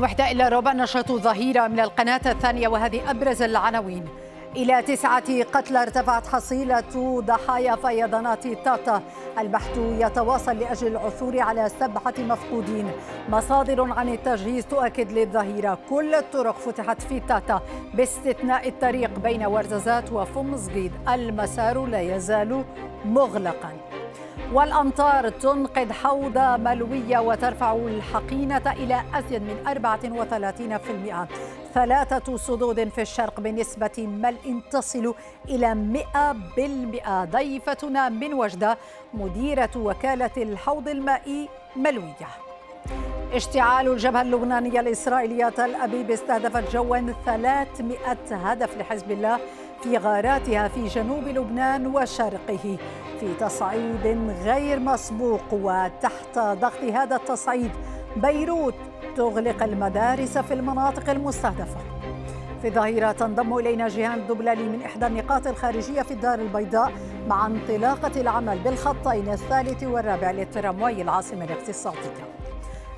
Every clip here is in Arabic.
الوحدة إلا ربع نشرة ظهيرة من القناة الثانية وهذه أبرز العناوين إلى تسعة قتلى ارتفعت حصيلة ضحايا فيضانات طاطا البحث يتواصل لأجل العثور على سبعة مفقودين مصادر عن التجهيز تؤكد للظهيرة كل الطرق فتحت في طاطا باستثناء الطريق بين ورزازات وفمزقيد المسار لا يزال مغلقاً والأمطار تنقذ حوض ملوية وترفع الحقينة إلى أزيد من 34% ثلاثة صدود في الشرق بنسبة ملء تصل إلى 100% ضيفتنا من وجدة مديرة وكالة الحوض المائي ملوية اشتعال الجبهة اللبنانية الإسرائيلية تل أبيب استهدفت جوا 300 هدف لحزب الله في غاراتها في جنوب لبنان وشرقه في تصعيد غير مسبوق وتحت ضغط هذا التصعيد بيروت تغلق المدارس في المناطق المستهدفه في ظهيرة تنضم إلينا جيهان دبلالي من إحدى النقاط الخارجية في الدار البيضاء مع انطلاقة العمل بالخطين الثالث والرابع للترامواي العاصمة الاقتصادية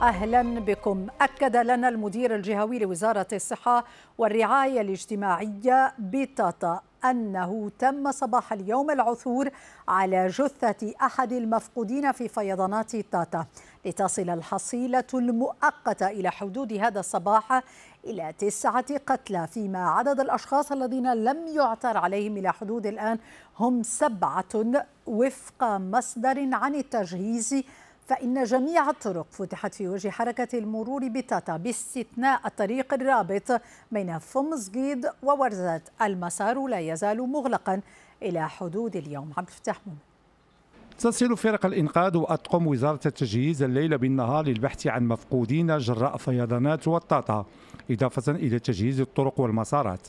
أهلا بكم أكد لنا المدير الجهوي لوزارة الصحة والرعاية الاجتماعية بطاطا أنه تم صباح اليوم العثور على جثة أحد المفقودين في فيضانات طاطا لتصل الحصيلة المؤقتة إلى حدود هذا الصباح إلى تسعة قتلى فيما عدد الأشخاص الذين لم يعثر عليهم إلى حدود الآن هم سبعة وفق مصدر عن التجهيز فإن جميع الطرق فتحت في وجه حركة المرور بتاتا باستثناء الطريق الرابط بين فمزقيد وورزة المسار لا يزال مغلقا إلى حدود اليوم عبد الفتاح تصل فرق الإنقاذ وأطقم وزارة التجهيز الليل بالنهار للبحث عن مفقودين جراء فيضانات والطاطا إضافة إلى تجهيز الطرق والمسارات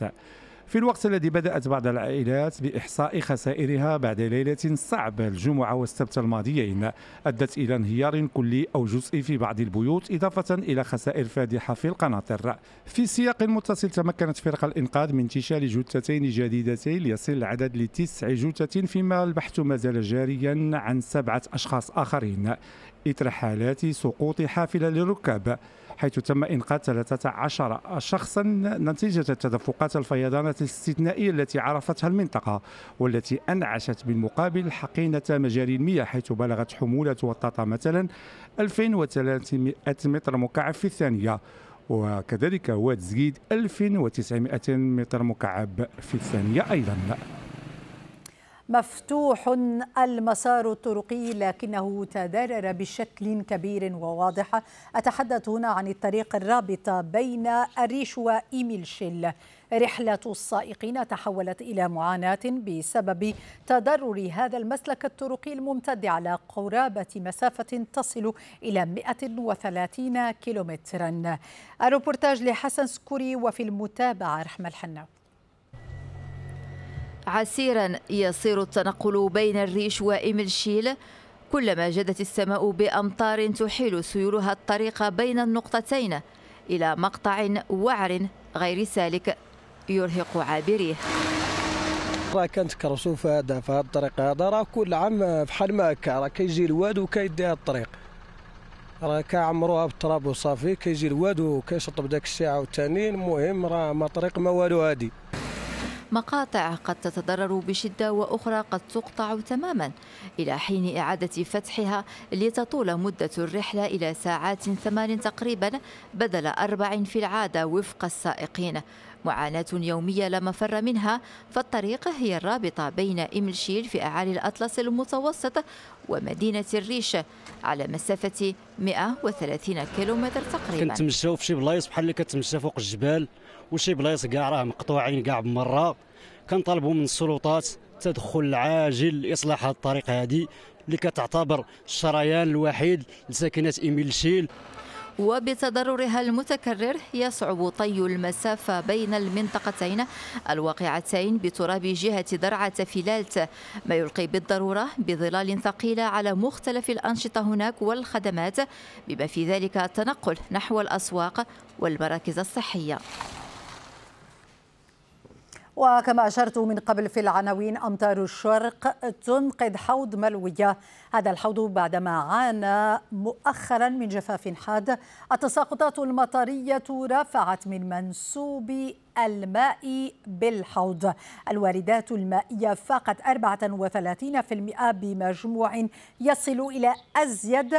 في الوقت الذي بدأت بعض العائلات بإحصاء خسائرها بعد ليلة صعبة الجمعة والسبت الماضيين أدت إلى انهيار كلي أو جزئي في بعض البيوت إضافة إلى خسائر فادحة في القناطر في سياق متصل تمكنت فرق الإنقاذ من انتشال جثتين جديدتين ليصل العدد لتسع جثث فيما البحث ما زال جاريا عن سبعة أشخاص آخرين إثر حالات سقوط حافلة للركاب حيث تم إنقاذ 13 شخصا نتيجة تدفقات الفيضانات الاستثنائية التي عرفتها المنطقة والتي أنعشت بالمقابل حقينة مجاري المياه حيث بلغت حمولة وطاطا مثلا 2300 متر مكعب في الثانية وكذلك واد زيد 1900 متر مكعب في الثانية أيضا مفتوح المسار الطرقي لكنه تضرر بشكل كبير وواضح أتحدث هنا عن الطريق الرابطة بين الريش وإيميل شيل رحلة السائقين تحولت إلى معاناة بسبب تضرر هذا المسلك الطرقي الممتد على قرابة مسافة تصل إلى 130 كيلومترا الروبورتاج لحسن سكوري وفي المتابعة رحمة الحناوي عسيرا يصير التنقل بين الريش وإملشيل كلما جدت السماء بأمطار تحيل سيولها الطريق بين النقطتين إلى مقطع وعر غير سالك يرهق عابريه راه كانت كرسوف في هذا في هذا الطريق هذا راه كل عام بحال ما هكا راه كيجي الواد وكيدي الطريق راه كيعمروها بالتراب وصافي كيجي الواد وكيشطب داك الشيء عاوتاني المهم راه ما طريق ما والو هادي مقاطع قد تتضرر بشدة وأخرى قد تقطع تماما إلى حين إعادة فتحها لتطول مدة الرحلة إلى ساعات ثمان تقريبا بدل أربع في العادة وفق السائقين معاناة يومية لا مفر منها فالطريق هي الرابطة بين إملشيل في أعالي الأطلس المتوسط ومدينة الريش على مسافة 130 كيلومتر تقريبا كنتمشاو في شي بلايص بحال اللي كتمشى فوق الجبال وشي بلايص كاع راه مقطوعين كاع بمره كنطالبوا من السلطات تدخل عاجل لاصلاح هذه الطريق هذه اللي كتعتبر الشريان الوحيد لساكنه ايميل شيل وبتضررها المتكرر يصعب طي المسافة بين المنطقتين الواقعتين بتراب جهة درعة فيلالت ما يلقي بالضرورة بظلال ثقيلة على مختلف الأنشطة هناك والخدمات بما في ذلك التنقل نحو الأسواق والمراكز الصحية وكما أشرت من قبل في العناوين أمطار الشرق تنقذ حوض ملوية هذا الحوض بعدما عانى مؤخرا من جفاف حاد التساقطات المطرية رفعت من منسوب الماء بالحوض الواردات المائية فاقت 34% بمجموع يصل إلى أزيد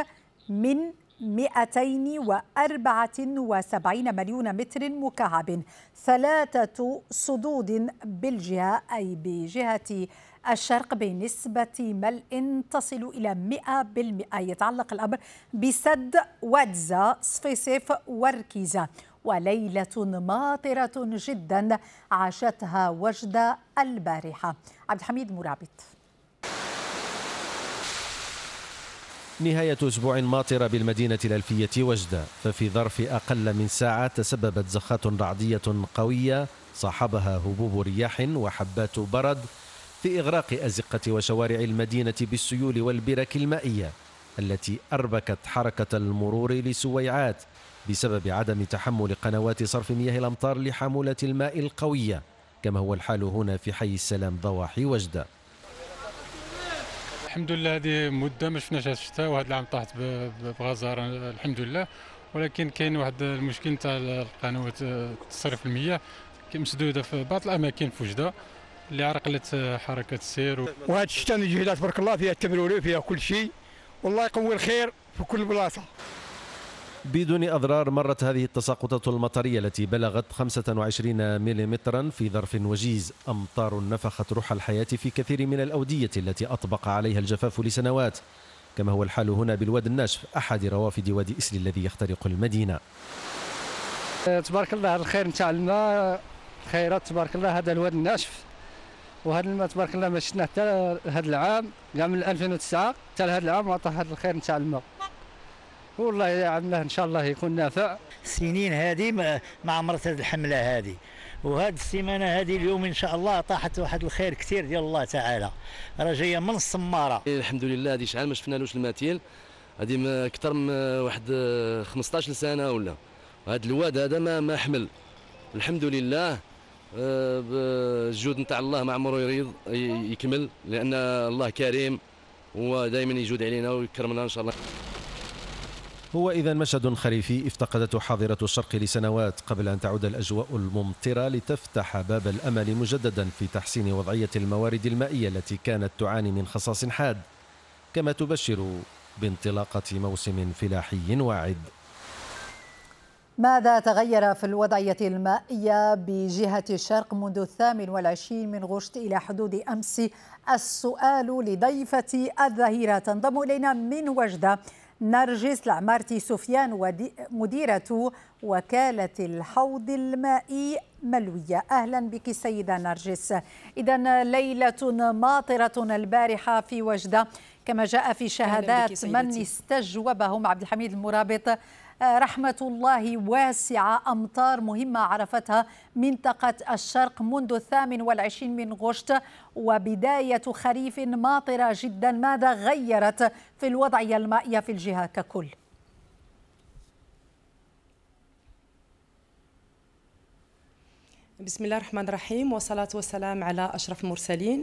من 274 مليون متر مكعب ثلاثة صدود بالجهة أي بجهة الشرق بنسبة ملء تصل إلى 100% يتعلق الأمر بسد وادزا سفيسيف وركيزة وليلة ماطرة جدا عاشتها وجدة البارحة عبد الحميد مرابط نهاية أسبوع ماطرة بالمدينة الألفية وجدة ففي ظرف أقل من ساعة تسببت زخات رعدية قوية صاحبها هبوب رياح وحبات برد في إغراق أزقة وشوارع المدينة بالسيول والبرك المائية التي أربكت حركة المرور لسويعات بسبب عدم تحمل قنوات صرف مياه الأمطار لحمولة الماء القوية كما هو الحال هنا في حي السلام ضواحي وجده الحمد لله هذه مده ما شفناش هذا الشتاء وهذا العام طاحت بغزاره الحمد لله ولكن كاين واحد المشكل نتاع القنوات تصرف المياه مسدوده في بعض الاماكن في وجده اللي عرقلت حركه السير وهذا الشتاء اللي تبارك الله فيها التمروري فيها كل شيء والله يقوي الخير في كل بلاصه بدون أضرار مرت هذه التساقطات المطرية التي بلغت 25 ملم في ظرف وجيز أمطار نفخت روح الحياة في كثير من الأودية التي أطبق عليها الجفاف لسنوات كما هو الحال هنا بالواد الناشف أحد روافد وادي إسل الذي يخترق المدينة تبارك الله على الخير نتاع الماء خيرات تبارك الله هذا الواد الناشف وهذا الماء تبارك الله ما شفناه حتى هذا العام كاع من 2009 حتى هذا العام عطى هذا الخير نتاع الماء والله عمله ان شاء الله يكون نافع سنين هذه ما عمرت هذه الحمله هذه وهذه السيمانه هذه اليوم ان شاء الله طاحت واحد الخير كثير ديال الله تعالى راه جايه من السماره الحمد لله هذه شحال ما شفنالوش الماتيل هذه اكثر من واحد 15 سنه ولا هذا الواد هذا ما ما حمل الحمد لله آه، الجود نتاع الله ما عمره يريض يكمل لان الله كريم ودائما يجود علينا ويكرمنا ان شاء الله هو إذا مشهد خريفي افتقدته حاضرة الشرق لسنوات قبل أن تعود الأجواء الممطرة لتفتح باب الأمل مجددا في تحسين وضعية الموارد المائية التي كانت تعاني من خصاص حاد كما تبشر بانطلاقة موسم فلاحي واعد ماذا تغير في الوضعية المائية بجهة الشرق منذ الثامن والعشرين من غشت إلى حدود أمس السؤال لضيفتي الظهيرة تنضم إلينا من وجدة نرجس لعمارتي سفيان مديرة وكالة الحوض المائي ملوية أهلا بك سيدة نرجس إذا ليلة ماطرة البارحة في وجدة كما جاء في شهادات من استجوبهم عبد الحميد المرابط رحمة الله واسعة أمطار مهمة عرفتها منطقة الشرق منذ الثامن والعشرين من غشت وبداية خريف ماطرة جدا ماذا غيرت في الوضعية المائية في الجهة ككل؟ بسم الله الرحمن الرحيم والصلاة والسلام على أشرف المرسلين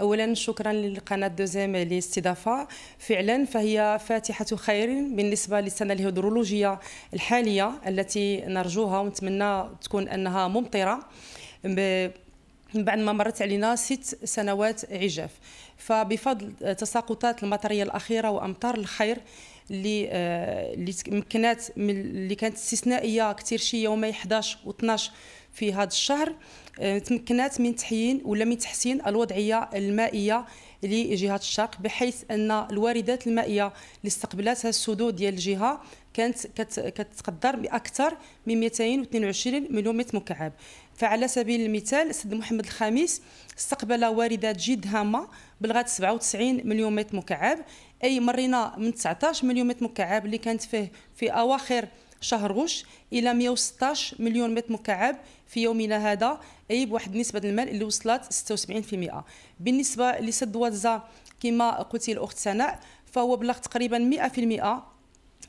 أولا شكرا للقناة دوزيم للاستضافة فعلا فهي فاتحة خير بالنسبة للسنة الهيدرولوجية الحالية التي نرجوها ونتمنى تكون أنها ممطرة من بعد ما مرت علينا ست سنوات عجاف فبفضل تساقطات المطرية الأخيرة وأمطار الخير اللي اللي تمكنات اللي كانت استثنائيه كثير شي يومي 11 و12 في هذا الشهر آه، تمكنات من تحيين ولا من تحسين الوضعيه المائيه لجهه الشرق بحيث ان الواردات المائيه اللي استقبلتها السدود ديال الجهه كانت كتقدر باكثر من 222 مليون متر مكعب فعلى سبيل المثال سد محمد الخامس استقبل واردات جد هامه بلغت 97 مليون متر مكعب اي مرينا من 19 مليون متر مكعب اللي كانت فيه في اواخر شهر غش الى 116 مليون متر مكعب في يومنا هذا اي بواحد نسبه المال اللي وصلت 76% بالنسبه لسد وزه كما قلت الاخت سناء فهو بلغ تقريبا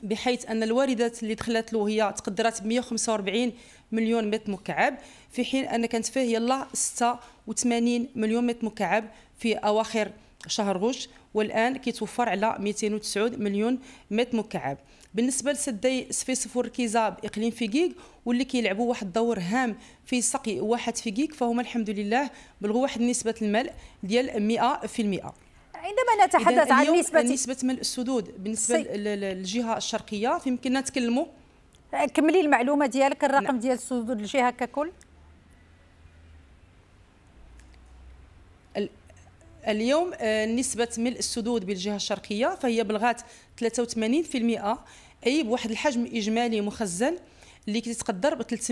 100% بحيث ان الواردات اللي دخلت له هي تقدرات 145 مليون متر مكعب في حين ان كانت فيه يلا 86 مليون متر مكعب في اواخر شهر غش والان كيتوفر على 209 مليون متر مكعب بالنسبه لسدي سفيسف والركيزه باقليم فيكيك واللي كيلعبوا واحد الدور هام في سقي واحد فيكيك فهما الحمد لله بلغوا واحد نسبه الملء ديال 100% عندما نتحدث عن نسبة نسبة ملء السدود بالنسبة سي... للجهة الشرقية يمكننا نتكلموا كملي المعلومة ديالك الرقم نعم. ديال السدود الجهة ككل اليوم آه، نسبة ملء السدود بالجهة الشرقية فهي بلغات 83% اي بواحد الحجم اجمالي مخزن اللي كيتقدر ب 327.79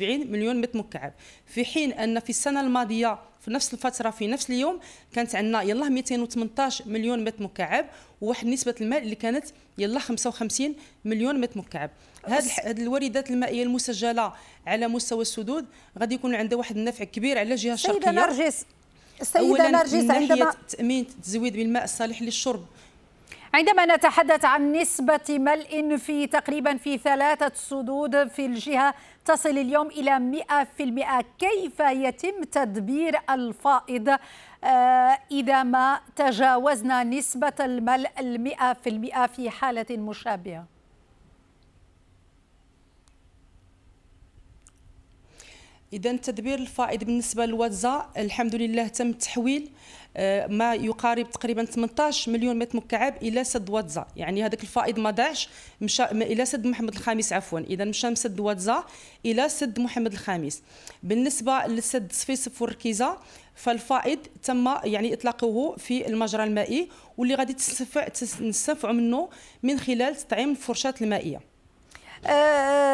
مليون متر مكعب في حين ان في السنه الماضيه في نفس الفتره في نفس اليوم كانت عندنا يلاه 218 مليون متر مكعب وواحد نسبه الماء اللي كانت يلاه 55 مليون متر مكعب هذه هاد الواردات المائيه المسجله على مستوى السدود غادي يكون عندها واحد النفع كبير على الجهه الشرقيه سيده نرجس السيده نرجس عندما تامين التزويد بالماء الصالح للشرب عندما نتحدث عن نسبة ملء في تقريبا في ثلاثة صدود في الجهة تصل اليوم إلى 100% كيف يتم تدبير الفائض آه، إذا ما تجاوزنا نسبة الملء المئة في المئة في حالة مشابهة؟ إذا تدبير الفائض بالنسبة للواتزا الحمد لله تم التحويل آه، ما يقارب تقريبا 18 مليون متر مكعب الى سد واتزا يعني هذاك الفائض ما ضاعش مشى الى سد محمد الخامس عفوا اذا مشى من سد واتزا الى سد محمد الخامس بالنسبه لسد صفيصف والركيزه فالفائض تم يعني اطلاقه في المجرى المائي واللي غادي نستنفعوا منه من خلال تطعيم الفرشات المائيه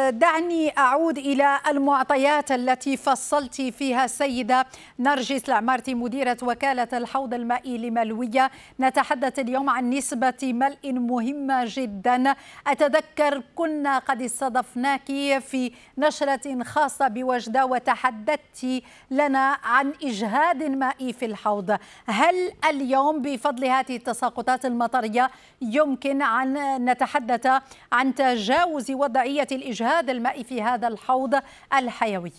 دعني أعود إلى المعطيات التي فصلت فيها السيدة نرجس العمارتي مديرة وكالة الحوض المائي لملوية نتحدث اليوم عن نسبة ملء مهمة جدا أتذكر كنا قد استضفناك في نشرة خاصة بوجدة وتحدثت لنا عن إجهاد مائي في الحوض هل اليوم بفضل هذه التساقطات المطرية يمكن أن نتحدث عن تجاوز وضع وضعية الإجهاد المائي في هذا الحوض الحيوي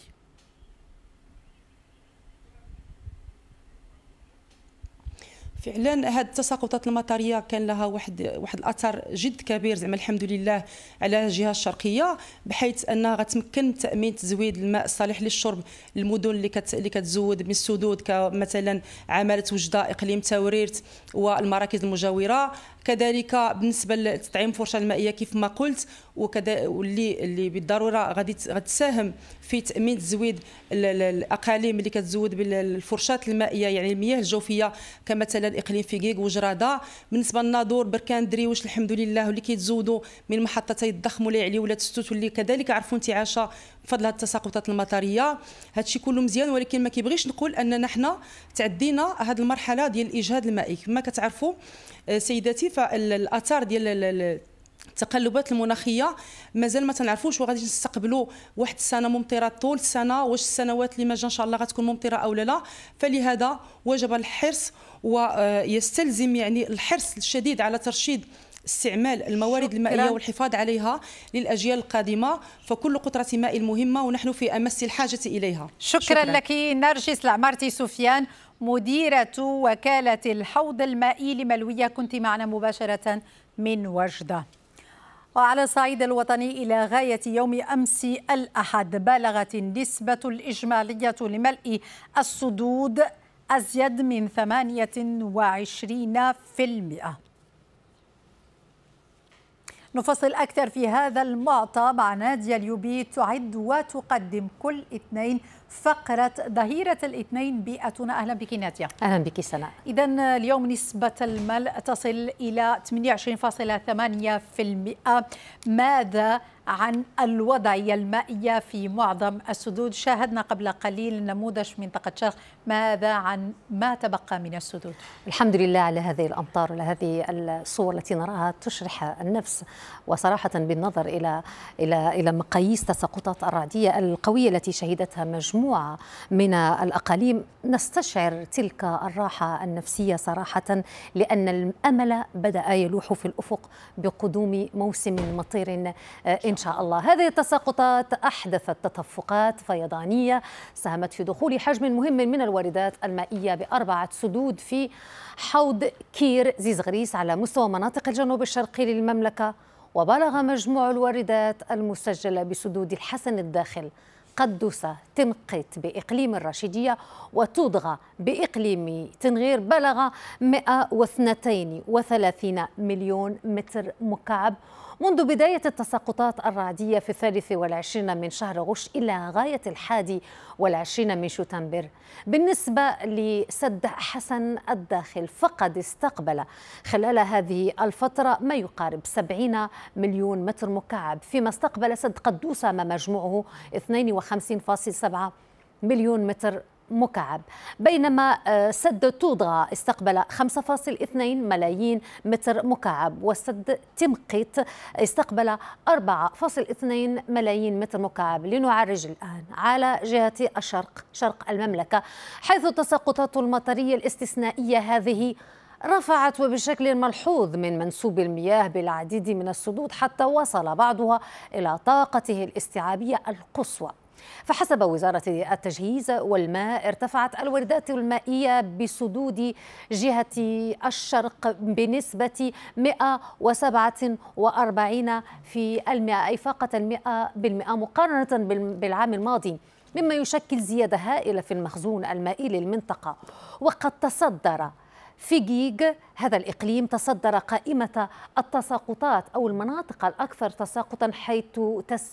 فعلا هاد التساقطات المطريه كان لها واحد واحد الاثر جد كبير زعما الحمد لله على الجهه الشرقيه بحيث انها غتمكن من تامين تزويد الماء الصالح للشرب للمدن اللي كت اللي كتزود من السدود كمثلا عماله وجده اقليم توريرت والمراكز المجاوره كذلك بالنسبه لتطعيم الفرشه المائيه كيف ما قلت وكذا واللي اللي بالضروره غادي غتساهم في تامين تزويد الاقاليم اللي كتزود بالفرشات المائيه يعني المياه الجوفيه كمثلا اقليم فيكيك وجراده بالنسبه للناظور بركان دريوش الحمد لله واللي كيتزودوا من محطتي الضخم ولا يعلي ولا تستوت واللي كذلك عرفوا انتعاشه بفضل هذه التساقطات المطريه هادشي كله مزيان ولكن ما كيبغيش نقول اننا حنا تعدينا هذه المرحله ديال الاجهاد المائي كما كتعرفوا آه، سيداتي فالاثار ديال التقلبات المناخيه مازال ما تنعرفوش وغادي نستقبلوا واحد السنه ممطره طول السنه واش السنوات اللي جا ان شاء الله غتكون ممطره او لا لا فلهذا وجب الحرص ويستلزم آه، يعني الحرص الشديد على ترشيد استعمال الموارد المائيه والحفاظ عليها للاجيال القادمه فكل قطره ماء مهمه ونحن في امس الحاجه اليها شكرا, شكرا. لك نرجس العمارتي سفيان مديرة وكالة الحوض المائي لملوية كنت معنا مباشرة من وجدة وعلى الصعيد الوطني إلى غاية يوم أمس الأحد بلغت النسبة الإجمالية لملء الصدود أزيد من 28% نفصل أكثر في هذا المعطى مع نادية اليوبي تعد وتقدم كل اثنين فقرة ظهيرة الاثنين بيئتنا أهلا بك ناديا أهلا بك سناء إذا اليوم نسبة الملء تصل إلى 28.8% ماذا عن الوضعية المائية في معظم السدود شاهدنا قبل قليل نموذج منطقة شرق ماذا عن ما تبقى من السدود الحمد لله على هذه الأمطار على هذه الصور التي نراها تشرح النفس وصراحة بالنظر إلى إلى إلى مقاييس تساقطات الرعدية القوية التي شهدتها مجموعة مجموعة من الأقاليم نستشعر تلك الراحة النفسية صراحة لأن الأمل بدأ يلوح في الأفق بقدوم موسم مطير آه، إن شاء الله هذه التساقطات أحدثت تدفقات فيضانية ساهمت في دخول حجم مهم من الواردات المائية بأربعة سدود في حوض كير زيزغريس على مستوى مناطق الجنوب الشرقي للمملكة وبلغ مجموع الواردات المسجلة بسدود الحسن الداخل قدوسة تنقط بإقليم الرشيدية وتضغى بإقليم تنغير بلغ 132 مليون متر مكعب منذ بداية التساقطات الرعدية في الثالث والعشرين من شهر غش إلى غاية الحادي والعشرين من شتنبر بالنسبة لسد حسن الداخل فقد استقبل خلال هذه الفترة ما يقارب 70 مليون متر مكعب فيما استقبل سد قدوسة ما مجموعه 52.7 مليون متر مكعب بينما آه، سد توضغا استقبل 5.2 ملايين متر مكعب وسد تمقيت استقبل 4.2 ملايين متر مكعب لنعرج الآن على جهة الشرق شرق المملكة حيث التساقطات المطرية الاستثنائية هذه رفعت وبشكل ملحوظ من منسوب المياه بالعديد من السدود حتى وصل بعضها إلى طاقته الاستيعابية القصوى فحسب وزارة التجهيز والماء ارتفعت الوردات المائية بسدود جهة الشرق بنسبة 147 في المئة أي فاقت المئة بالمئة مقارنة بالعام الماضي مما يشكل زيادة هائلة في المخزون المائي للمنطقة وقد تصدر في جيج هذا الإقليم تصدر قائمة التساقطات أو المناطق الأكثر تساقطا حيث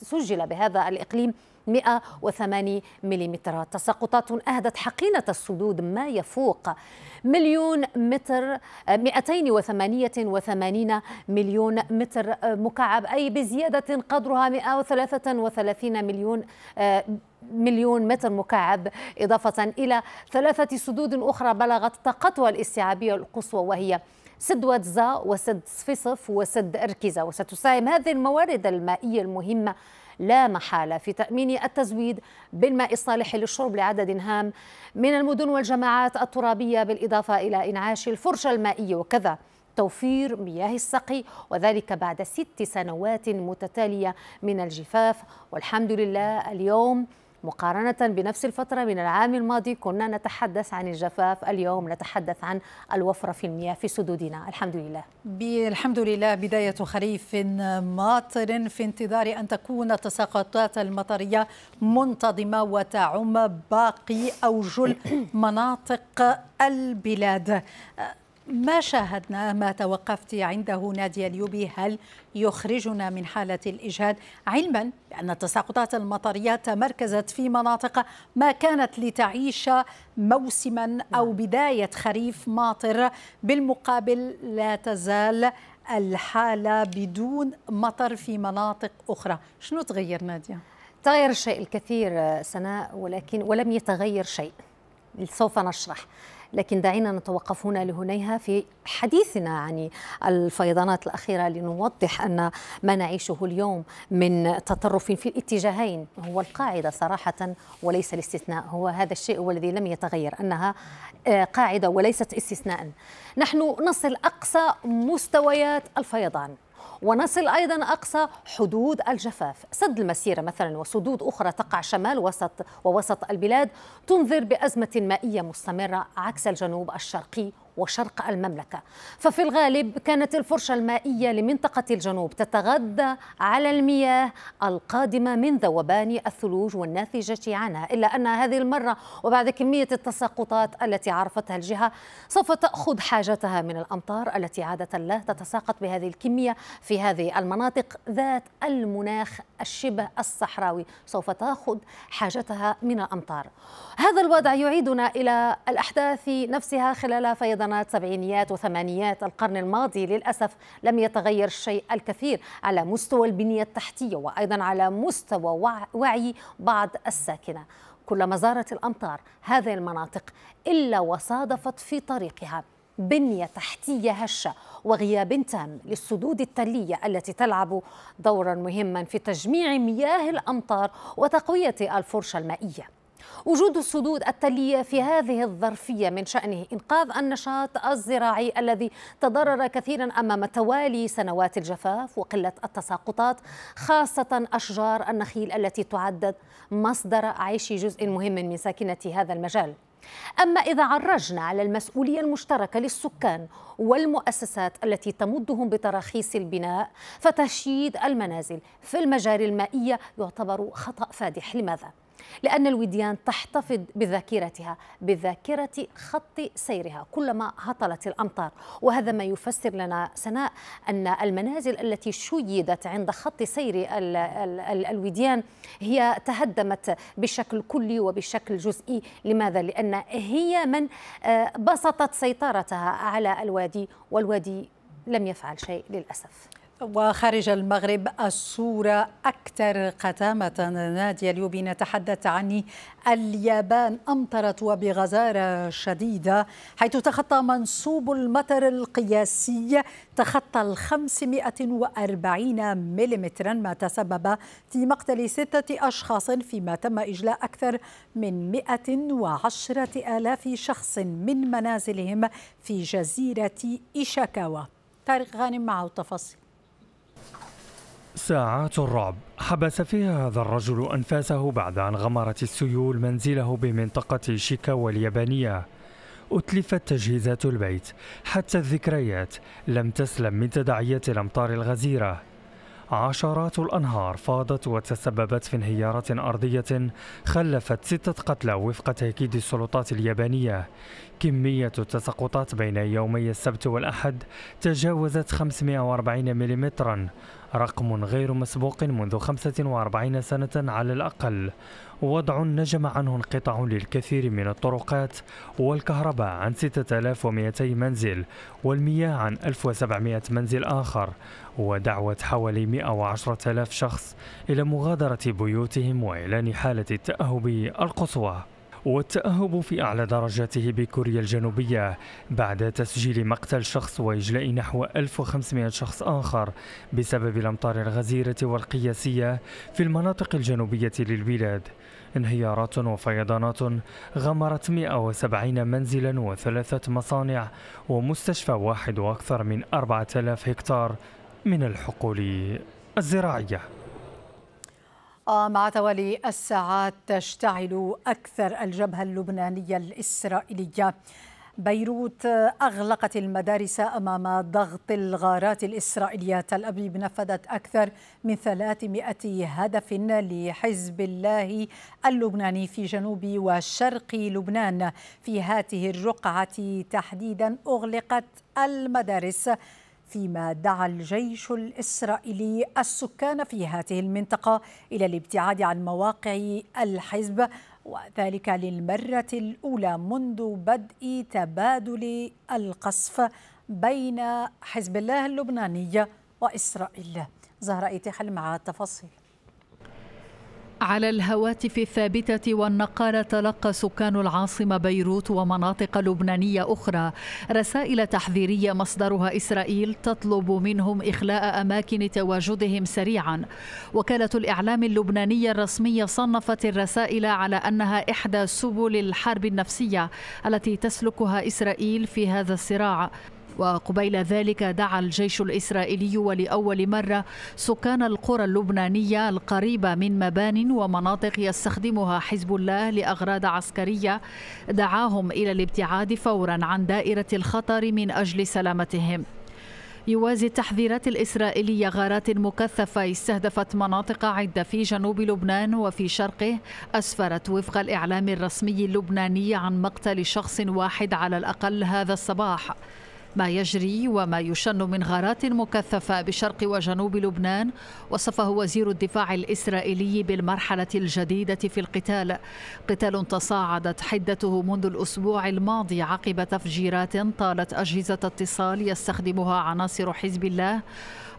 سجل بهذا الإقليم 108 ملم تساقطات أهدت حقينة السدود ما يفوق مليون متر 288 آه، مليون متر آه، مكعب أي بزيادة قدرها 133 مليون آه، مليون متر مكعب إضافة إلى ثلاثة سدود أخرى بلغت طاقتها الاستيعابية القصوى وهي سد واتزا وسد صفصف وسد أركزة وستساهم هذه الموارد المائية المهمة لا محالة في تأمين التزويد بالماء الصالح للشرب لعدد هام من المدن والجماعات الترابية بالإضافة إلى إنعاش الفرشة المائية وكذا توفير مياه السقي وذلك بعد ست سنوات متتاليه من الجفاف والحمد لله اليوم مقارنة بنفس الفترة من العام الماضي كنا نتحدث عن الجفاف اليوم نتحدث عن الوفرة في المياه في سدودنا الحمد لله الحمد لله بداية خريف ماطر في انتظار أن تكون التساقطات المطرية منتظمة وتعم باقي أوجل مناطق البلاد ما شاهدنا ما توقفت عنده نادية اليوبي هل يخرجنا من حالة الإجهاد علما بأن التساقطات المطرية تمركزت في مناطق ما كانت لتعيش موسما أو نعم. بداية خريف ماطر بالمقابل لا تزال الحالة بدون مطر في مناطق أخرى شنو تغير نادية؟ تغير الشيء الكثير سناء ولكن ولم يتغير شيء سوف نشرح لكن دعينا نتوقف هنا لهنيها في حديثنا عن الفيضانات الأخيرة لنوضح أن ما نعيشه اليوم من تطرف في الاتجاهين هو القاعدة صراحة وليس الاستثناء هو هذا الشيء والذي لم يتغير أنها آه، قاعدة وليست استثناء نحن نصل أقصى مستويات الفيضان ونصل أيضا أقصى حدود الجفاف سد المسيرة مثلا وسدود أخرى تقع شمال وسط ووسط البلاد تنذر بأزمة مائية مستمرة عكس الجنوب الشرقي وشرق المملكة ففي الغالب كانت الفرشة المائية لمنطقة الجنوب تتغذى على المياه القادمة من ذوبان الثلوج والناتجة عنها إلا أن هذه المرة وبعد كمية التساقطات التي عرفتها الجهة سوف تأخذ حاجتها من الأمطار التي عادة لا تتساقط بهذه الكمية في هذه المناطق ذات المناخ الشبه الصحراوي سوف تأخذ حاجتها من الأمطار هذا الوضع يعيدنا إلى الأحداث نفسها خلال فيضان حضانات سبعينيات وثمانيات القرن الماضي للأسف لم يتغير الشيء الكثير على مستوى البنية التحتية وأيضا على مستوى وعي بعض الساكنة كلما زارت الأمطار هذه المناطق إلا وصادفت في طريقها بنية تحتية هشة وغياب تام للسدود التلية التي تلعب دورا مهما في تجميع مياه الأمطار وتقوية الفرشة المائية وجود السدود التلية في هذه الظرفية من شأنه إنقاذ النشاط الزراعي الذي تضرر كثيرا أمام توالي سنوات الجفاف وقلة التساقطات خاصة أشجار النخيل التي تعد مصدر عيش جزء مهم من ساكنة هذا المجال أما إذا عرجنا على المسؤولية المشتركة للسكان والمؤسسات التي تمدهم بتراخيص البناء فتشييد المنازل في المجاري المائية يعتبر خطأ فادح لماذا؟ لأن الوديان تحتفظ بذاكرتها بذاكرة خط سيرها كلما هطلت الأمطار وهذا ما يفسر لنا سناء أن المنازل التي شيدت عند خط سير الوديان هي تهدمت بشكل كلي وبشكل جزئي لماذا؟ لأن هي من آه، بسطت سيطرتها على الوادي والوادي لم يفعل شيء للأسف وخارج المغرب الصورة أكثر قتامة نادية اليوبي نتحدث عن اليابان أمطرت وبغزارة شديدة حيث تخطى منسوب المطر القياسي تخطى ال 540 مليمترا ما تسبب في مقتل ستة أشخاص فيما تم إجلاء أكثر من 110 آلاف شخص من منازلهم في جزيرة إيشاكاوا طارق غانم معه التفاصيل ساعات الرعب حبس فيها هذا الرجل أنفاسه بعد أن غمرت السيول منزله بمنطقة شيكاوا اليابانية أتلفت تجهيزات البيت حتى الذكريات لم تسلم من تداعيات الأمطار الغزيرة عشرات الأنهار فاضت وتسببت في انهيارات أرضية خلفت ستة قتلى وفق تأكيد السلطات اليابانية كمية التساقطات بين يومي السبت والأحد تجاوزت 540 ملم رقم غير مسبوق منذ 45 سنة على الأقل وضع نجم عنه انقطاع للكثير من الطرقات والكهرباء عن 6200 منزل والمياه عن 1700 منزل آخر ودعوة حوالي 110 ألف شخص إلى مغادرة بيوتهم وإعلان حالة التأهب القصوى والتأهب في أعلى درجاته بكوريا الجنوبية بعد تسجيل مقتل شخص وإجلاء نحو 1500 شخص آخر بسبب الأمطار الغزيرة والقياسية في المناطق الجنوبية للبلاد انهيارات وفيضانات غمرت 170 منزلا وثلاثة مصانع ومستشفى واحد وأكثر من 4000 هكتار من الحقول الزراعية آه، مع توالي الساعات تشتعل أكثر الجبهة اللبنانية الإسرائيلية بيروت أغلقت المدارس أمام ضغط الغارات الإسرائيلية تل أبيب نفذت أكثر من 300 هدف لحزب الله اللبناني في جنوب وشرق لبنان في هذه الرقعة تحديدا أغلقت المدارس فيما دعا الجيش الإسرائيلي السكان في هذه المنطقة إلى الابتعاد عن مواقع الحزب وذلك للمرة الأولى منذ بدء تبادل القصف بين حزب الله اللبناني وإسرائيل زهره تحل مع التفاصيل على الهواتف الثابتة والنقالة تلقى سكان العاصمة بيروت ومناطق لبنانية أخرى رسائل تحذيرية مصدرها إسرائيل تطلب منهم إخلاء أماكن تواجدهم سريعا وكالة الإعلام اللبنانية الرسمية صنفت الرسائل على أنها إحدى سبل الحرب النفسية التي تسلكها إسرائيل في هذا الصراع وقبيل ذلك دعا الجيش الإسرائيلي ولأول مرة سكان القرى اللبنانية القريبة من مبان ومناطق يستخدمها حزب الله لأغراض عسكرية دعاهم إلى الابتعاد فورا عن دائرة الخطر من أجل سلامتهم يوازي التحذيرات الإسرائيلية غارات مكثفة استهدفت مناطق عدة في جنوب لبنان وفي شرقه أسفرت وفق الإعلام الرسمي اللبناني عن مقتل شخص واحد على الأقل هذا الصباح ما يجري وما يشن من غارات مكثفة بشرق وجنوب لبنان وصفه وزير الدفاع الإسرائيلي بالمرحلة الجديدة في القتال قتال تصاعدت حدته منذ الأسبوع الماضي عقب تفجيرات طالت أجهزة اتصال يستخدمها عناصر حزب الله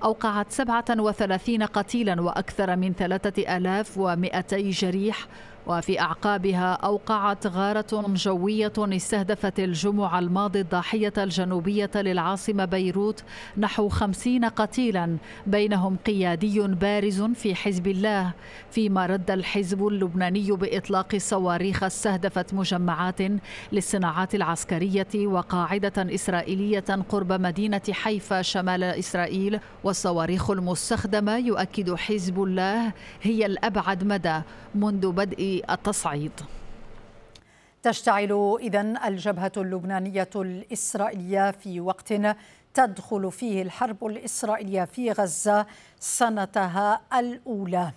أوقعت 37 قتيلا وأكثر من 3200 جريح وفي أعقابها أوقعت غارة جوية استهدفت الجمعة الماضي الضاحية الجنوبية للعاصمة بيروت نحو خمسين قتيلا بينهم قيادي بارز في حزب الله فيما رد الحزب اللبناني بإطلاق صواريخ استهدفت مجمعات للصناعات العسكرية وقاعدة إسرائيلية قرب مدينة حيفا شمال إسرائيل والصواريخ المستخدمة يؤكد حزب الله هي الأبعد مدى منذ بدء التصعيد تشتعل إذا الجبهة اللبنانية الإسرائيلية في وقت تدخل فيه الحرب الإسرائيلية في غزة سنتها الأولى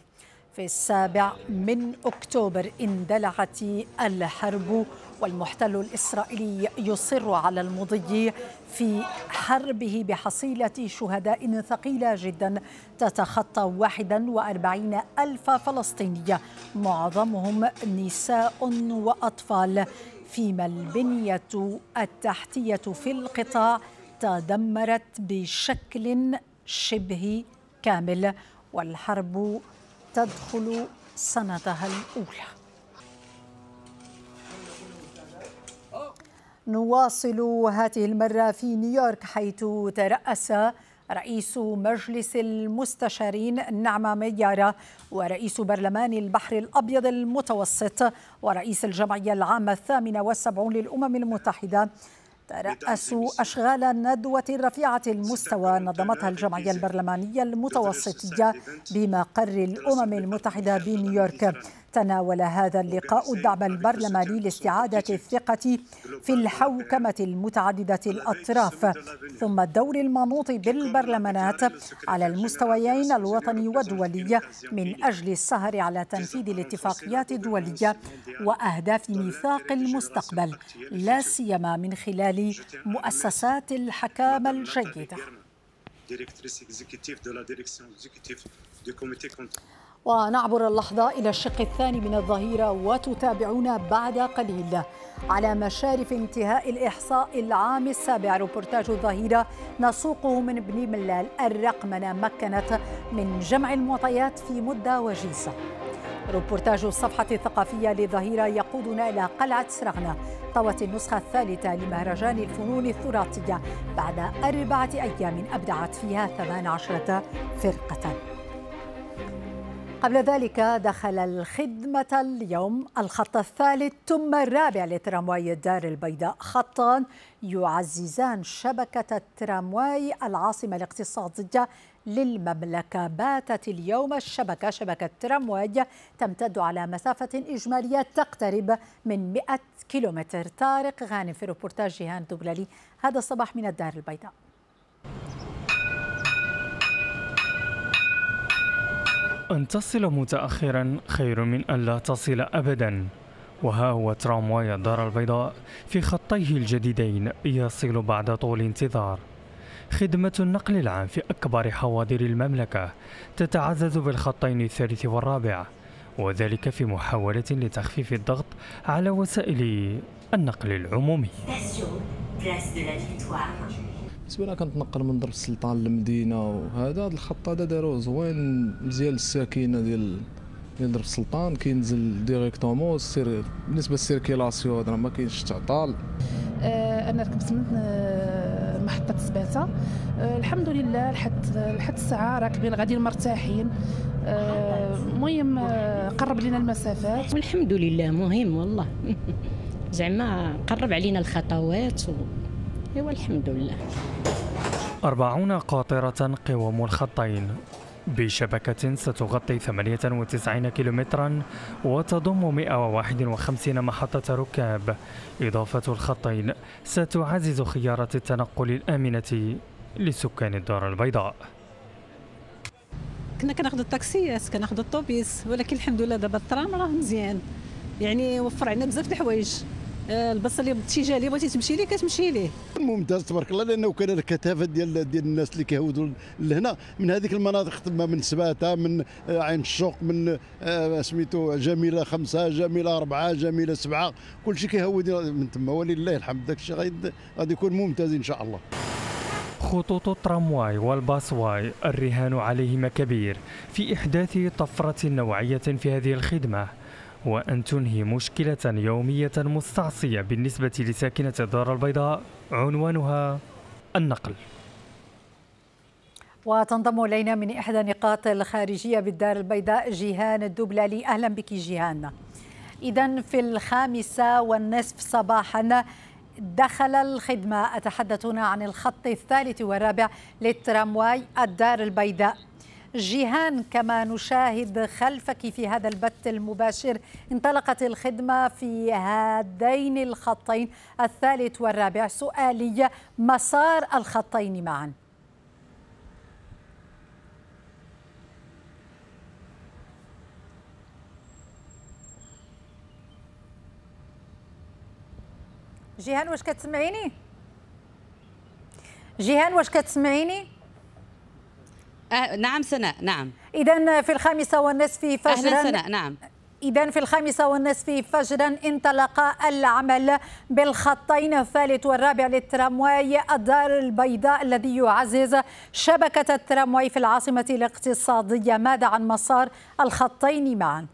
في السابع من أكتوبر اندلعت الحرب والمحتل الإسرائيلي يصر على المضي في حربه بحصيلة شهداء ثقيلة جدا تتخطى 41 ألف فلسطيني معظمهم نساء وأطفال فيما البنية التحتية في القطاع تدمرت بشكل شبه كامل والحرب تدخل سنتها الأولى نواصل هذه المرة في نيويورك حيث ترأس رئيس مجلس المستشارين نعمة ميارة ورئيس برلمان البحر الأبيض المتوسط ورئيس الجمعية العامة الثامنة والسبعون للأمم المتحدة ترأسوا أشغال ندوة رفيعة المستوى نظمتها الجمعية البرلمانية المتوسطية بمقر الأمم المتحدة بنيويورك تناول هذا اللقاء الدعم البرلماني لاستعادة الثقة في الحوكمة المتعددة الأطراف ثم الدور المنوط بالبرلمانات على المستويين الوطني والدولي من أجل السهر على تنفيذ الاتفاقيات الدولية وأهداف ميثاق المستقبل لا سيما من خلال مؤسسات الحكامة الجيدة. ونعبر اللحظة إلى الشق الثاني من الظهيرة وتتابعون بعد قليل على مشارف انتهاء الإحصاء العام السابع روبورتاج الظهيرة نسوقه من ابن ملال الرقمنة مكنت من جمع المعطيات في مدة وجيزة روبورتاج الصفحة الثقافية للظهيرة يقودنا إلى قلعة سرغنة طوت النسخة الثالثة لمهرجان الفنون التراثية بعد أربعة أيام أبدعت فيها 18 فرقة قبل ذلك دخل الخدمة اليوم الخط الثالث ثم الرابع لترامواي الدار البيضاء خطان يعززان شبكة الترامواي العاصمة الاقتصادية للمملكة باتت اليوم الشبكة شبكة ترامواي تمتد على مسافة إجمالية تقترب من 100 كيلومتر طارق غانم في روبورتاج جيهان دوغلالي هذا الصباح من الدار البيضاء أن تصل متأخرا خير من أن لا تصل أبدا وها هو ترامواي الدار البيضاء في خطيه الجديدين يصل بعد طول انتظار خدمة النقل العام في أكبر حواضر المملكة تتعزز بالخطين الثالث والرابع وذلك في محاولة لتخفيف الضغط على وسائل النقل العمومي بالنسبه لها كنتنقل من درب السلطان للمدينه وهذا هذا الخط هذا داروه زوين مزيان الساكنه ديال ديال درب السلطان كينزل ديريكتومون السير بالنسبه للسيركيلاسيون راه ما كاينش تعطال آه، انا ركبت من آه، محطه سباته آه، الحمد لله لحد لحد الساعه راكبين غاديين مرتاحين المهم قرب لنا المسافات والحمد لله مهم والله زعما قرب علينا الخطوات و... ايوا الحمد لله 40 قاطرة قوام الخطين بشبكة ستغطي 98 كيلومترا وتضم 151 محطة ركاب إضافة الخطين ستعزز خيارات التنقل الآمنة لسكان الدار البيضاء كنا كناخذ الطاكسيات كناخذ الطوبيس ولكن الحمد لله دابا الترام راه مزيان يعني وفر علينا بزاف د الحوايج آه، البصل اللي بالاتجاه اللي بغيتي تمشي ليه كتمشي ليه ممتاز تبارك الله لانه كان الكثافه ديال ديال الناس اللي كيهودوا لهنا من هذيك المناطق تما من سباته من آه، عين الشوق من آه، سميتو جميله خمسه جميله اربعه جميله سبعه كل شيء كيهود من تما ولله الحمد داك الشيء غادي يكون ممتاز ان شاء الله خطوط الترامواي والباصواي الرهان عليهما كبير في إحداث طفرة نوعية في هذه الخدمة وأن تنهي مشكلة يومية مستعصية بالنسبة لساكنة الدار البيضاء عنوانها النقل وتنضم إلينا من إحدى نقاط الخارجية بالدار البيضاء جيهان الدبلالي أهلا بك جيهان إذا في الخامسة والنصف صباحا دخل الخدمة أتحدث هنا عن الخط الثالث والرابع للترامواي الدار البيضاء جيهان كما نشاهد خلفك في هذا البث المباشر انطلقت الخدمة في هذين الخطين الثالث والرابع سؤالي مسار الخطين معاً جيهان واش كتسمعيني جيهان واش كتسمعيني أه نعم سناء نعم إذا في الخامسة والنصف فجرا أهلا سناء نعم إذا في الخامسة والنصف فجرا انطلق العمل بالخطين الثالث والرابع للترامواي الدار البيضاء الذي يعزز شبكة الترامواي في العاصمة الاقتصادية ماذا عن مسار الخطين معا؟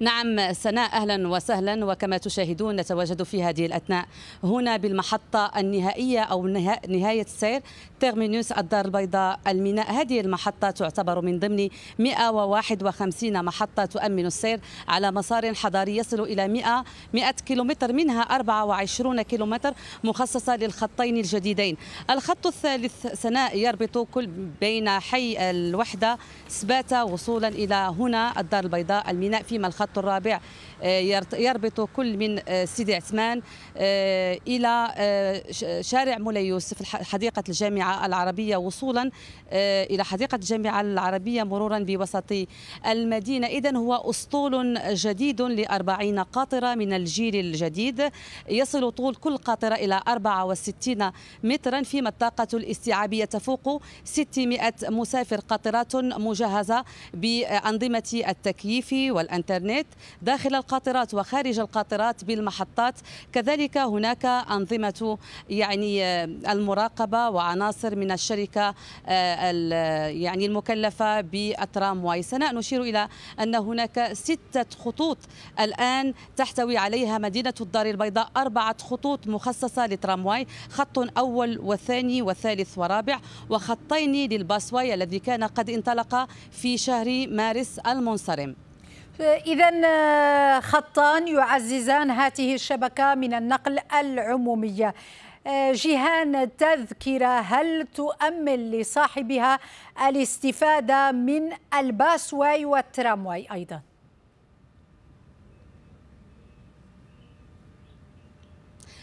نعم سناء أهلا وسهلا وكما تشاهدون نتواجد في هذه الأثناء هنا بالمحطة النهائية أو نهاية السير تيرمينوس الدار البيضاء الميناء هذه المحطة تعتبر من ضمن 151 محطة تؤمن السير على مسار حضاري يصل إلى 100 100 كيلومتر منها 24 كيلومتر مخصصة للخطين الجديدين الخط الثالث سناء يربط كل بين حي الوحدة سباتة وصولا إلى هنا الدار البيضاء الميناء فيما الخط الخط الرابع آه، يربط كل من آه، سيدي عثمان آه، إلى شارع مولاي يوسف حديقة الجامعة العربية وصولا إلى حديقة الجامعة العربية مرورا بوسط المدينة إذا هو أسطول جديد لأربعين قاطرة من الجيل الجديد يصل طول كل قاطرة إلى 64 مترا فيما الطاقة الاستيعابية تفوق 600 مسافر قاطرات مجهزة بأنظمة التكييف والأنترنت الإنترنت داخل القاطرات وخارج القاطرات بالمحطات كذلك هناك أنظمة يعني آه، المراقبة وعناصر من الشركة آه، يعني المكلفة بالترامواي نشير إلى أن هناك ستة خطوط الآن تحتوي عليها مدينة الدار البيضاء أربعة خطوط مخصصة لترامواي خط أول وثاني وثالث ورابع وخطين للباسواي الذي كان قد انطلق في شهر مارس المنصرم إذا آه، خطان يعززان هذه الشبكة من النقل العمومية آه، جيهان تذكرة هل تؤمن لصاحبها الاستفادة من الباسواي والترامواي أيضاً؟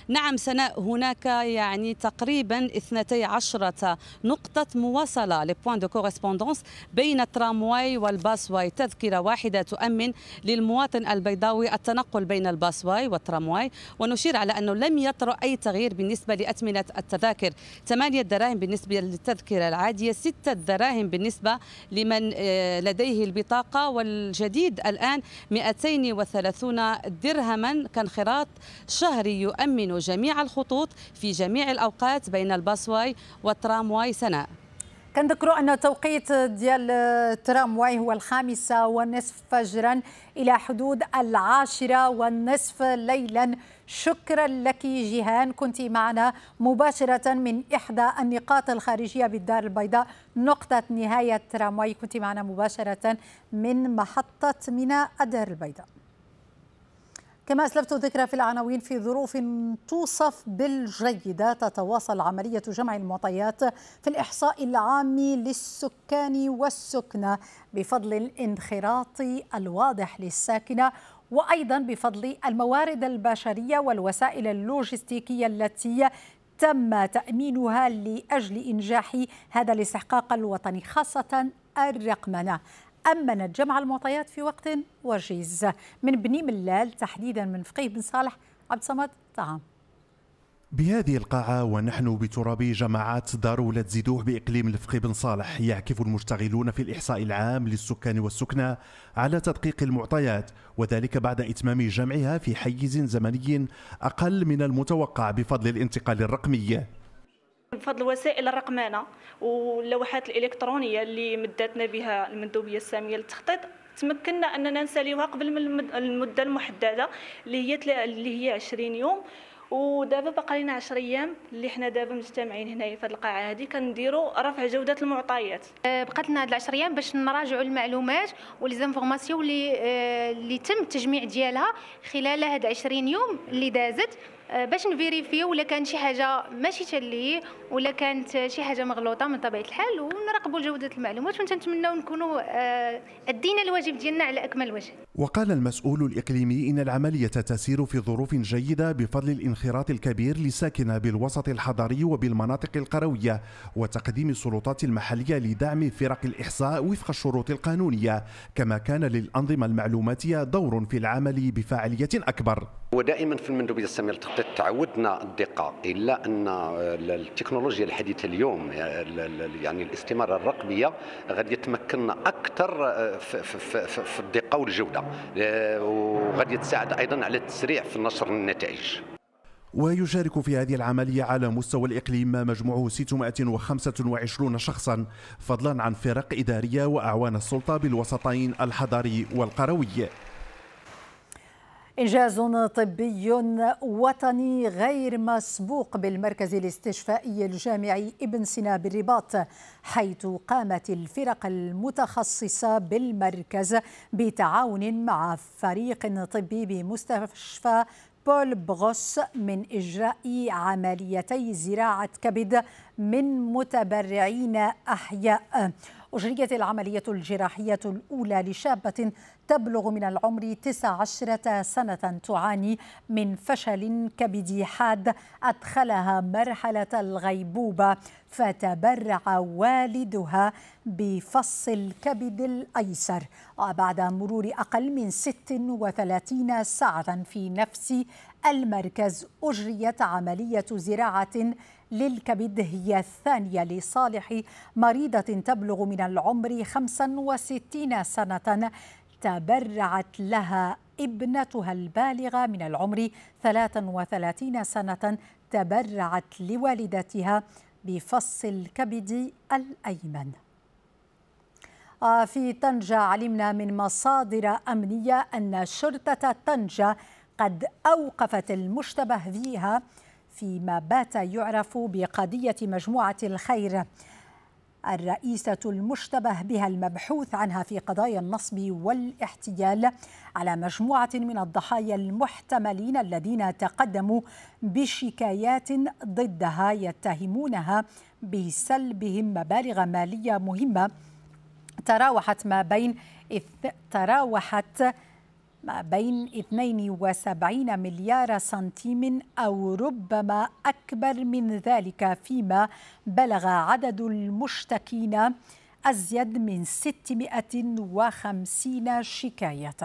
نعم سناء هناك يعني تقريبا 12 نقطة مواصلة لبوان دو كورسبوندونس بين الترامواي والباسواي تذكرة واحدة تؤمن للمواطن البيضاوي التنقل بين الباسواي والترامواي ونشير على أنه لم يطرأ أي تغيير بالنسبة لأثمنة التذاكر 8 دراهم بالنسبة للتذكرة العادية 6 دراهم بالنسبة لمن آه، لديه البطاقة والجديد الآن 230 درهما كانخراط شهري يؤمن أنه جميع الخطوط في جميع الأوقات بين الباصواي والترامواي سناء كنذكروا أن توقيت ديال الترامواي هو الخامسة والنصف فجرا إلى حدود العاشرة والنصف ليلا شكرا لك جيهان كنت معنا مباشرة من إحدى النقاط الخارجية بالدار البيضاء نقطة نهاية الترامواي كنت معنا مباشرة من محطة ميناء الدار البيضاء كما أسلفت ذكر في العناوين في ظروف توصف بالجيدة تتواصل عملية جمع المعطيات في الإحصاء العام للسكان والسكنة بفضل الانخراط الواضح للساكنة وأيضا بفضل الموارد البشرية والوسائل اللوجستيكية التي تم تأمينها لأجل إنجاح هذا الاستحقاق الوطني خاصة الرقمنة أمنت جمع المعطيات في وقت وجيز من بني ملال تحديدا من فقيه بن صالح عبد الصمد طعام بهذه القاعة ونحن بتراب جماعات دار ولاد زيدوه بإقليم الفقي بن صالح يعكف المشتغلون في الإحصاء العام للسكان والسكنى على تدقيق المعطيات وذلك بعد إتمام جمعها في حيز زمني أقل من المتوقع بفضل الانتقال الرقمي بفضل الوسائل الرقمنه واللوحات الالكترونيه اللي مدتنا بها المندوبيه الساميه للتخطيط تمكنا اننا نساليوها قبل من المده المحدده اللي هي اللي هي 20 يوم ودابا باقي لنا 10 ايام اللي حنا دابا مجتمعين هنايا في هذه القاعه هذه كنديروا رفع جوده المعطيات أه، بقات لنا هاد 10 ايام باش نراجعوا المعلومات وليزانفورماسيون اللي أه، اللي تم التجميع ديالها خلال هاد 20 يوم اللي دازت آه، باش نفيريفيو ولا كان شي حاجه ماشي تالي ولا كانت شي حاجه مغلوطه من طبيعه الحال ونراقبوا جوده المعلومات ونتمنوا نكونوا آه، ادينا الواجب ديالنا على اكمل وجه وقال المسؤول الاقليمي ان العمليه تسير في ظروف جيده بفضل الانخراط الكبير لساكنة بالوسط الحضري وبالمناطق القرويه وتقديم السلطات المحليه لدعم فرق الاحصاء وفق الشروط القانونيه كما كان للانظمه المعلوماتيه دور في العمل بفاعليه اكبر ودائما في المندوبيه الساميه تعودنا الدقه الا ان آه، التكنولوجيا الحديثه اليوم آه، يعني الاستماره الرقميه غادي تمكننا اكثر في, في, في, في الدقه والجوده آه، وغادي تساعد ايضا على التسريع في نشر النتائج ويشارك في هذه العملية على مستوى الإقليم مجموعه 625 شخصا فضلا عن فرق إدارية وأعوان السلطة بالوسطين الحضري والقروي إنجاز طبي وطني غير مسبوق بالمركز الاستشفائي الجامعي ابن سينا بالرباط حيث قامت الفرق المتخصصة بالمركز بتعاون مع فريق طبي بمستشفى بول بغوس من إجراء عمليتي زراعة كبد من متبرعين أحياء أجريت العملية الجراحية الأولى لشابة تبلغ من العمر 19 سنة تعاني من فشل كبدي حاد أدخلها مرحلة الغيبوبة فتبرع والدها بفص الكبد الأيسر وبعد مرور أقل من 36 ساعة في نفس المركز أجريت عملية زراعة للكبد هي الثانية لصالح مريضة تبلغ من العمر 65 سنة تبرعت لها ابنتها البالغة من العمر 33 سنة تبرعت لوالدتها بفص الكبد الأيمن آه، في طنجة علمنا من مصادر أمنية أن شرطة طنجة قد أوقفت المشتبه فيها فيما بات يعرف بقضية مجموعة الخير الرئيسة المشتبه بها المبحوث عنها في قضايا النصب والاحتيال على مجموعة من الضحايا المحتملين الذين تقدموا بشكايات ضدها يتهمونها بسلبهم مبالغ مالية مهمة تراوحت ما بين تراوحت ما بين 72 مليار سنتيم أو ربما أكبر من ذلك فيما بلغ عدد المشتكين أزيد من 650 شكاية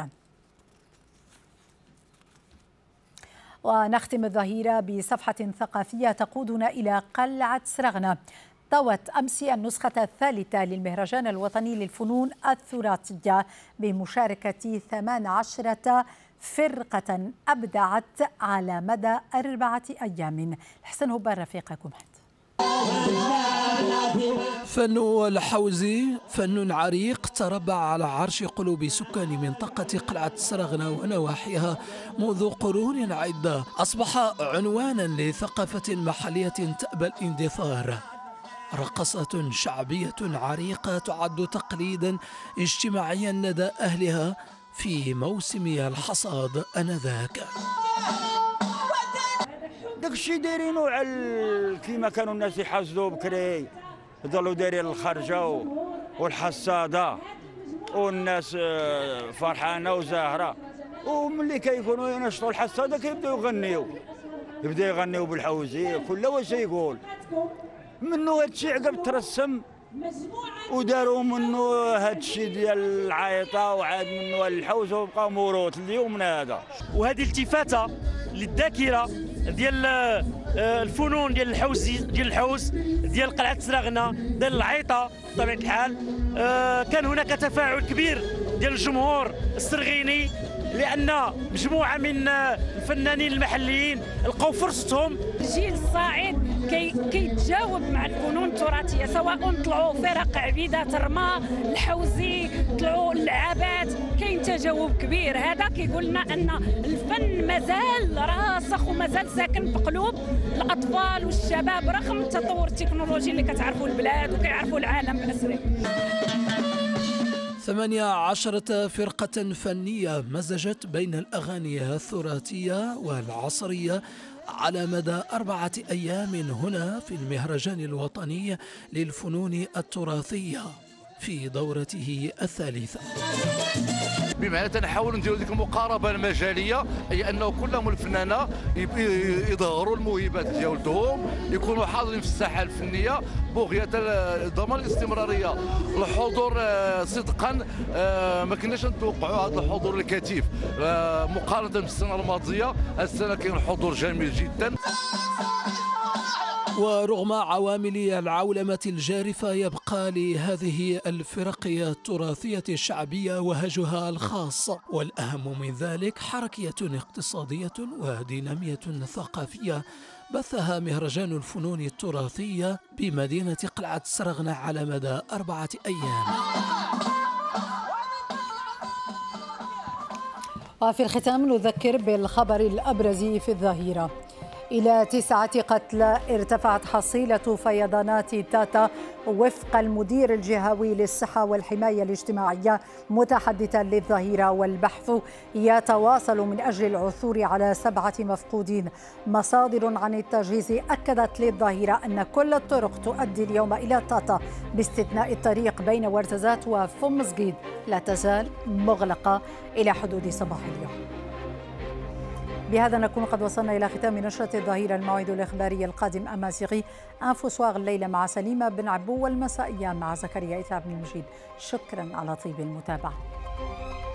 ونختم الظهيرة بصفحة ثقافية تقودنا إلى قلعة سرغنة طوت أمس النسخة الثالثة للمهرجان الوطني للفنون التراثية بمشاركة 18 فرقة أبدعت على مدى أربعة أيام حسن هبار رفيقكم فن الحوزي فن عريق تربع على عرش قلوب سكان منطقة قلعة سرغنة ونواحيها منذ قرون عدة أصبح عنوانا لثقافة محلية تأبى الاندثار رقصة شعبية عريقة تعد تقليدا اجتماعيا لدى أهلها في موسم الحصاد أنذاك داك الشيء دايرينو على كيما كانوا الناس يحصدوا بكري ظلوا دايرين الخرجه والحصاده والناس آه، فرحانه وزاهره وملي كيكونوا ينشطوا الحصاده كيبداو يغنيو يبداو يغنيو بالحوزية كل واش يقول منو هادشي عقب ترسم وداروا منو هادشي ديال العيطه وعاد منو الحوز وبقى موروث ليومنا هذا وهذه التفاته للذاكره ديال آه، آه، الفنون ديال الحوز ديال الحوز ديال قلعه سراغنا ديال العيطه بطبيعه الحال آه، كان هناك تفاعل كبير ديال الجمهور السرغيني لان مجموعه من الفنانين المحليين لقوا فرصتهم الجيل الصاعد كي كيتجاوب مع الفنون التراثيه سواء طلعوا فرق عبيده ترما الحوزي طلعوا اللعابات كاين تجاوب كبير هذا كيقول لنا ان الفن مازال راسخ ومازال ساكن في قلوب الاطفال والشباب رغم التطور التكنولوجي اللي كتعرفوا البلاد وكيعرفوا العالم باسره ثمانية عشرة فرقة فنية مزجت بين الأغاني الثراتية والعصرية على مدى أربعة أيام هنا في المهرجان الوطني للفنون التراثية في دورته الثالثة بمعنى نحاول نديروا ديك المقاربه المجاليه اي انه كلهم الفنانه يظهروا الموهبات ديالهم يكونوا حاضرين في الساحه الفنيه بغيه ضمان الاستمراريه الحضور آه، صدقا آه، ما كناش نتوقعوا هذا الحضور الكثيف آه، مقارنه بالسنه الماضيه السنه كاين حضور جميل جدا ورغم عوامل العولمة الجارفة يبقى لهذه الفرق التراثية الشعبية وهجها الخاص والأهم من ذلك حركية اقتصادية ودينامية ثقافية بثها مهرجان الفنون التراثية بمدينة قلعة سرغنة على مدى أربعة أيام وفي الختام نذكر بالخبر الأبرز في الظهيرة إلى تسعة قتلى ارتفعت حصيلة فيضانات تاتا وفق المدير الجهوي للصحة والحماية الاجتماعية متحدثا للظهيرة والبحث يتواصل من أجل العثور على سبعة مفقودين مصادر عن التجهيز أكدت للظهيرة أن كل الطرق تؤدي اليوم إلى تاتا باستثناء الطريق بين ورتزات وفمزقيد لا تزال مغلقة إلى حدود صباح اليوم بهذا نكون قد وصلنا إلى ختام نشرة الظهيرة الموعد الإخباري القادم أما صغي أنفو الليلة مع سليمة بن عبو والمسائية مع زكريا إثاب بن المجيد شكرا على طيب المتابعة